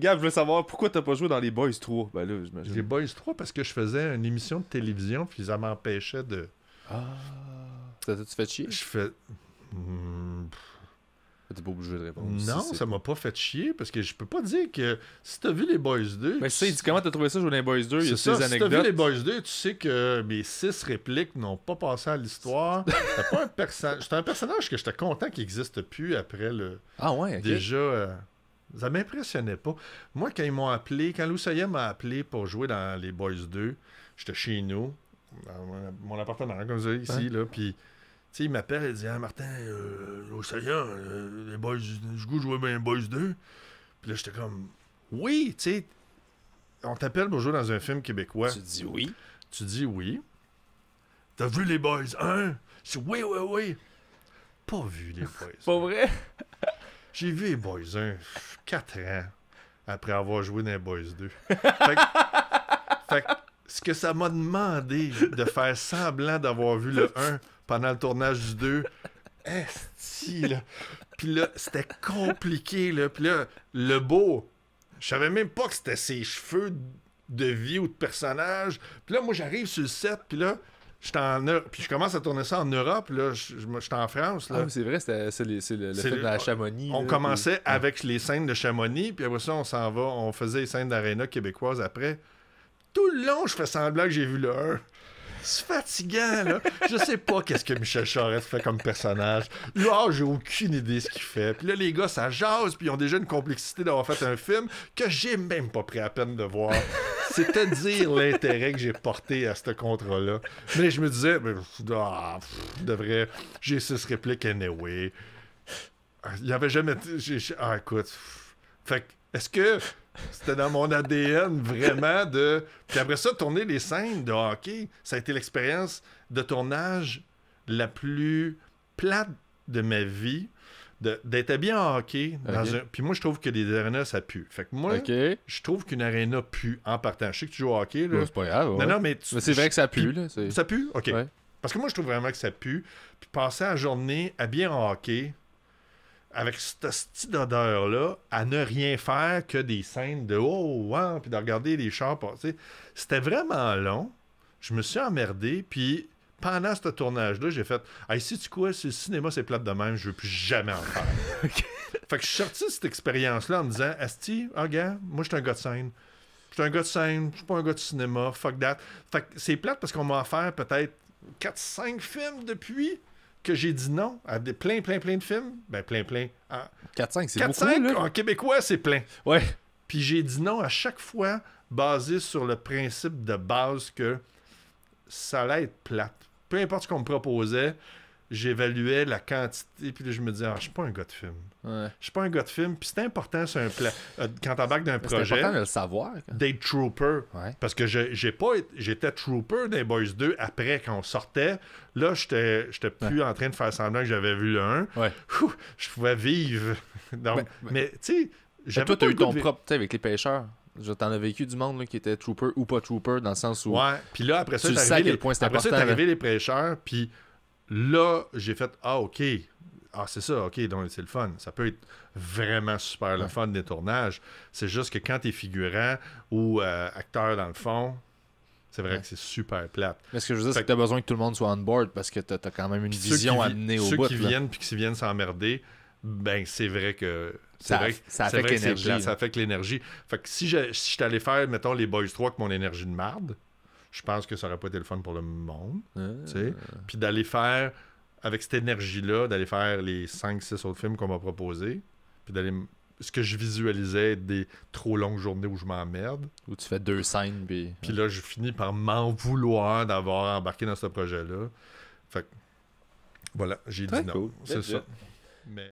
Gab, je veux savoir pourquoi t'as pas joué dans les Boys 3 Ben là, j'imagine. Les Boys 3 parce que je faisais une émission de télévision puis ça m'empêchait de. Ah. Ça t'a-tu fait chier Je fais. Mmh... T'es pas obligé de répondre. Non, ça m'a pas fait chier parce que je peux pas dire que si t'as vu les Boys 2. Mais tu sais, comment t'as trouvé ça jouer dans les Boys 2 Il y a ces anecdotes. Si t'as vu les Boys 2, tu sais que mes six répliques n'ont pas passé à l'histoire. T'as pas un, perso... un personnage que j'étais content qu'il n'existe plus après le. Ah ouais, Déjà. Euh, ça m'impressionnait pas. Moi, quand ils m'ont appelé, quand Loussaïa m'a appelé pour jouer dans les Boys 2, j'étais chez nous, dans mon appartement, comme ça, ici, là, puis... Tu sais, il m'appelle et dit Ah, Martin, euh, euh les boys, je goûte jouer bien Boys 2. Puis là, j'étais comme Oui, tu sais, on t'appelle pour jouer dans un film québécois. Tu dis oui. Tu dis oui. T'as vu les boys, Je dis, « oui, oui, oui. Pas vu les boys. pas vrai? J'ai vu les Boys 1 4 ans après avoir joué dans les Boys 2. fait, que, ce que ça m'a demandé de faire semblant d'avoir vu le 1 pendant le tournage du 2, esti, là. Puis là, c'était compliqué, là. Puis là, le beau, je savais même pas que c'était ses cheveux de vie ou de personnage. Puis là, moi, j'arrive sur le 7, puis là, puis je commence à tourner ça en Europe, là. J'étais en France, là. Ah c'est vrai, c'est le, le fait de la ah, Chamonix. On commençait avec les scènes de Chamonix, puis après ça, on s'en va. On faisait les scènes d'aréna québécoise après. Tout le long, je fais semblant que j'ai vu le 1. C'est fatigant, là. Je sais pas qu'est-ce que Michel Charette fait comme personnage. Là, ah, j'ai aucune idée ce qu'il fait. Puis là, les gars, ça jase, puis ils ont déjà une complexité d'avoir fait un film que j'ai même pas pris à peine de voir. C'était dire l'intérêt que j'ai porté à ce contrat-là. Mais je me disais, mais, ah, de vrai, j'ai six répliques anyway. Il n'y avait jamais. Ah, écoute. est-ce que c'était dans mon ADN vraiment de. Puis après ça, tourner les scènes de hockey, ça a été l'expérience de tournage la plus plate de ma vie d'être bien en hockey. Puis moi, je trouve que les arénas, ça pue. Fait que moi, je trouve qu'une aréna pue en partant. Je sais que tu joues au hockey. Là. c'est pas grave. Non, mais, c'est vrai que ça pue. Là, ça pue? OK. Parce que moi, je trouve vraiment que ça pue. Puis passer la journée à bien en hockey, avec cette style d'odeur-là, à ne rien faire que des scènes de oh, wow, puis de regarder les chars passer. C'était vraiment long. Je me suis emmerdé, puis pendant ce tournage-là, j'ai fait Hey, si tu quoi, si le cinéma c'est plate de même, je veux plus jamais en faire. Fait que je suis sorti de cette expérience-là en me disant Asti, regarde, ah, moi je suis un gars de scène. Je suis un gars de scène, je suis pas un gars de cinéma, fuck that. Fait que c'est plate parce qu'on m'a offert peut-être 4-5 films depuis que j'ai dit non à des plein, plein, plein de films. Ben, plein, plein. 4-5, ah. c'est 4, 5, en québécois, c'est plein. Ouais. Puis j'ai dit non à chaque fois basé sur le principe de base que ça allait être plate peu importe ce qu'on me proposait, j'évaluais la quantité, puis là, je me disais, ah, je suis pas un gars de film. Ouais. Je suis pas un gars de film, puis c'est important sur un plan. Euh, quand bac d'un projet. C'est important de le savoir. D'être trooper. Parce que j'étais trooper des Boys 2 après, quand on sortait. Là, j'étais plus en train de faire semblant que j'avais vu un. je pouvais vivre. Mais tu sais, j'avais. Toi, t'as eu ton propre, avec les pêcheurs. T'en as vécu du monde qui était trooper ou pas trooper, dans le sens où. Ouais, puis là, après ça, tu sais point après ça, arrivé les prêcheurs, puis là, j'ai fait Ah, ok. Ah, c'est ça, ok, donc c'est le fun. Ça peut être vraiment super le fun des tournages. C'est juste que quand t'es figurant ou euh, acteur dans le fond, c'est vrai que c'est super plate. Mais ce que je veux dire, c'est que, tu t'as besoin que tout le monde soit on board parce que tu as quand même une vision à mener au bout. Ceux qui viennent puis qui viennent s'emmerder, ben c'est vrai que c'est vrai, ça affecte l'énergie. Ça affecte l'énergie. Fait que si j'étais si allé faire, mettons, les Boys 3 avec mon énergie de marde, je pense que ça aurait pas été le fun pour le monde. Ah. tu Puis d'aller faire, avec cette énergie-là, d'aller faire les 5-6 autres films qu'on m'a proposés, puis d'aller ce que je visualisais des trop longues journées où je m'emmerde. Où tu fais deux scènes. Puis, puis hein. là, je finis par m'en vouloir d'avoir embarqué dans ce projet-là. Fait que, voilà, j'ai dit non. C'est ça. Mais...